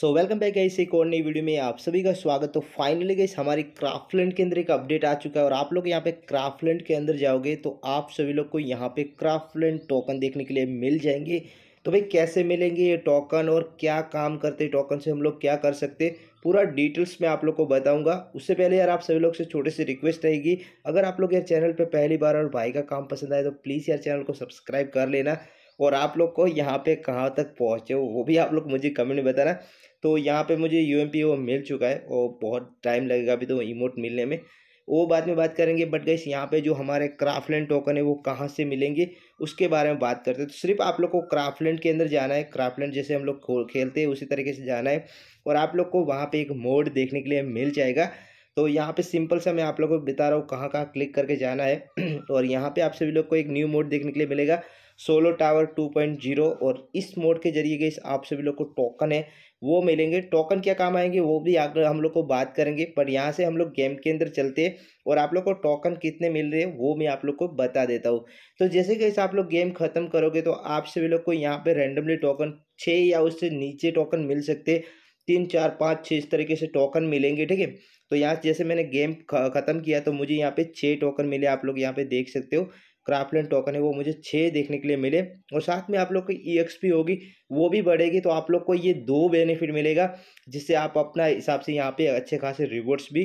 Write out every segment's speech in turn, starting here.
so welcome back guys एक और नई वीडियो में आप सभी का स्वागत तो फाइनली गाइस हमारी क्राफ्टलैंड के अंदर एक अपडेट आ चुका है और आप लोग यहाँ पे क्राफ्टलैंड के अंदर जाओगे तो आप सभी लोग को यहाँ पे क्राफ्टलैंड टोकन देखने के लिए मिल जाएंगे तो भाई कैसे मिलेंगे ये टोकन और क्या काम करते टोकन से हम लोग क्या कर सकते पूरा डिटेल्स मैं आप लोग को बताऊंगा उससे पहले यार आप सभी लोग से छोटे सी रिक्वेस्ट रहेगी अगर आप लोग यार चैनल पर पहली बार और भाई का काम पसंद आए तो प्लीज़ यार चैनल को सब्सक्राइब कर लेना और आप लोग को यहाँ पे कहाँ तक पहुँचे हो वो भी आप लोग मुझे कमेंट में बताना तो यहाँ पे मुझे यू वो मिल चुका है और बहुत टाइम लगेगा अभी तो इमोट मिलने में वो बाद में बात करेंगे बट गई यहाँ पे जो हमारे क्राफ्टलैंड टोकन है वो कहाँ से मिलेंगे उसके बारे में बात करते हैं तो सिर्फ आप लोग को क्राफ्टलैंड के अंदर जाना है क्राफ्टलैंड जैसे हम लोग खेलते हैं उसी तरीके से जाना है और आप लोग को वहाँ पे एक मोड देखने के लिए मिल जाएगा तो यहाँ पे सिंपल से मैं आप लोगों को बता रहा हूँ कहाँ कहाँ क्लिक करके जाना है और यहाँ पे आप सभी लोग को एक न्यू मोड देखने के लिए मिलेगा solo tower two point zero और इस मोड के जरिए गई आप सभी लोग को टोकन है वो मिलेंगे टोकन क्या काम आएंगे वो भी आगे हम लोग को बात करेंगे पर यहाँ से हम लोग गेम के अंदर चलते हैं और आप लोग को टोकन कितने मिल रहे हैं वो मैं आप लोग को बता देता हूँ तो जैसे कि आप लोग गेम ख़त्म करोगे तो आप सभी लोग को यहाँ पर रेंडमली टोकन छः या उससे नीचे टोकन मिल सकते तीन चार पाँच छः इस तरीके से टोकन मिलेंगे ठीक है तो यहाँ जैसे मैंने गेम ख़त्म किया तो मुझे यहाँ पे छः टोकन मिले आप लोग यहाँ पे देख सकते हो क्राफ्टलैंड टोकन है वो मुझे छः देखने के लिए मिले और साथ में आप लोग की ई एक्स होगी वो भी बढ़ेगी तो आप लोग को ये दो बेनिफिट मिलेगा जिससे आप अपना हिसाब से यहाँ पे अच्छे खासे रिवॉर्ड्स भी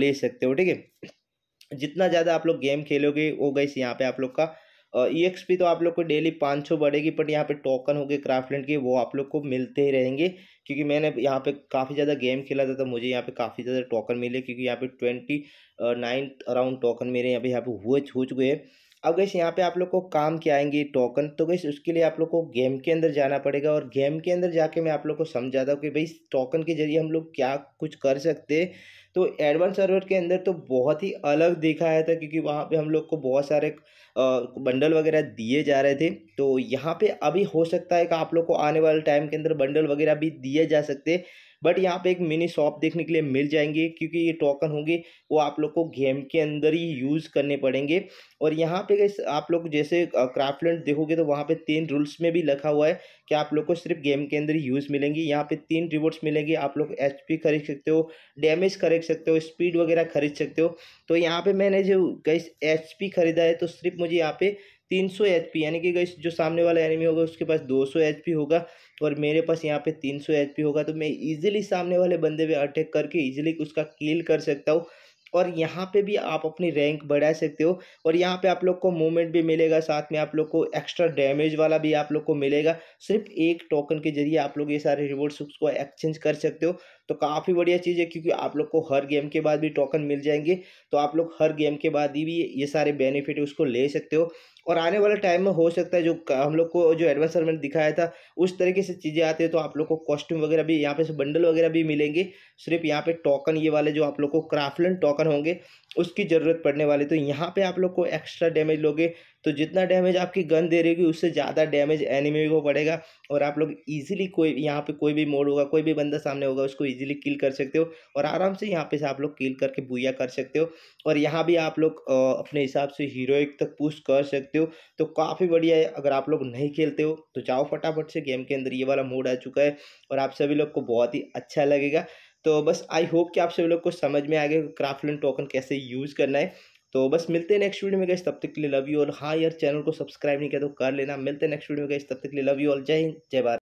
ले सकते हो ठीक है जितना ज़्यादा आप लोग गेम खेलोगे वो गई यहाँ पे आप लोग का ई एक्स e तो आप लोग को डेली पाँच सौ बढ़ेगी बट यहाँ पे टोकन हो गए क्राफ्टलैंड के वो आप लोग को मिलते ही रहेंगे क्योंकि मैंने यहाँ पे काफ़ी ज़्यादा गेम खेला था तो मुझे यहाँ पे काफ़ी ज़्यादा टोकन मिले क्योंकि यहाँ पे ट्वेंटी नाइन्थ अराउंड टोकन मेरे यहाँ पे यहाँ पे हुए हो चुके हैं अब गैस यहाँ पे आप लोग को काम के आएंगे टोकन तो गैस उसके लिए आप लोग को गेम के अंदर जाना पड़ेगा और गेम के अंदर जाके मैं आप लोग को समझाता हूँ कि भाई टोकन के जरिए हम लोग क्या कुछ कर सकते तो एडवांस सर्वर के अंदर तो बहुत ही अलग दिखाया था क्योंकि वहाँ पे हम लोग को बहुत सारे बंडल वगैरह दिए जा रहे थे तो यहाँ पर अभी हो सकता है कि आप लोग को आने वाले टाइम के अंदर बंडल वगैरह भी दिए जा सकते बट यहाँ पे एक मिनी शॉप देखने के लिए मिल जाएंगे क्योंकि ये टोकन होंगे वो आप लोग को गेम के अंदर ही यूज़ करने पड़ेंगे और यहाँ पे आप लोग जैसे क्राफ्टलैंड देखोगे तो वहाँ पे तीन रूल्स में भी लिखा हुआ है कि आप लोग को सिर्फ गेम के अंदर ही यूज़ मिलेंगी यहाँ पे तीन रिवॉर्ड्स मिलेंगे आप लोग एच खरीद सकते हो डैमेज खरीद सकते हो स्पीड वगैरह खरीद सकते हो तो यहाँ पर मैंने जो गैस एच खरीदा है तो सिर्फ मुझे यहाँ पर तीन सौ एच पी यानी कि गई जो सामने वाला एनिमी होगा उसके पास दो सौ एच पी होगा और मेरे पास यहाँ पे तीन सौ एच पी होगा तो मैं ईजिली सामने वाले बंदे पर अटैक करके ईजिली उसका किल कर सकता हूँ और यहाँ पे भी आप अपनी रैंक बढ़ा सकते हो और यहाँ पे आप लोग को मूवमेंट भी मिलेगा साथ में आप लोग को एक्स्ट्रा डैमेज वाला भी आप लोग को मिलेगा सिर्फ एक टोकन के जरिए आप लोग ये सारे रिवॉर्ड्स उसको एक्सचेंज कर सकते हो तो काफ़ी बढ़िया चीज़ है क्योंकि आप लोग को हर गेम के बाद भी टोकन मिल जाएंगे तो आप लोग हर गेम के बाद ही भी ये सारे बेनिफिट उसको ले सकते हो और आने वाले टाइम में हो सकता है जो हम लोग को जो एडवेंचर में दिखाया था उस तरीके से चीज़ें आती है तो आप लोग को कॉस्ट्यूम वगैरह भी यहाँ पे से बंडल वगैरह भी मिलेंगे सिर्फ यहाँ पे टोकन ये वाले जो आप लोग को क्राफ्टलैंड टोकन होंगे उसकी ज़रूरत पड़ने वाली तो यहाँ पे आप लोग को एक्स्ट्रा डैमेज लोगे तो जितना डैमेज आपकी गन दे रही होगी उससे ज़्यादा डैमेज एनिमी को पड़ेगा और आप लोग ईजिली कोई यहाँ पे कोई भी मोड होगा कोई भी बंदा सामने होगा उसको इजीली किल कर सकते हो और आराम से यहाँ पे से आप लोग किल करके बुया कर सकते हो और यहाँ भी आप लोग अपने हिसाब से हीरोइक तक पुश कर सकते हो तो काफ़ी बढ़िया है अगर आप लोग नहीं खेलते हो तो जाओ फटाफट से गेम के अंदर ये वाला मोड आ चुका है और आप सभी लोग को बहुत ही अच्छा लगेगा तो बस आई होप कि आप सभी लोग को समझ में आ गया क्राफ्टलैंड टोकन कैसे यूज़ करना है तो बस मिलते हैं नेक्स्ट वीडियो में गए तब तक के लिए लव यू ऑल हाँ यार चैनल को सब्सक्राइब नहीं किया तो कर लेना मिलते हैं नेक्स्ट वीडियो में गए तब तक के लिए लव यू ऑल जय हिंद जय भारत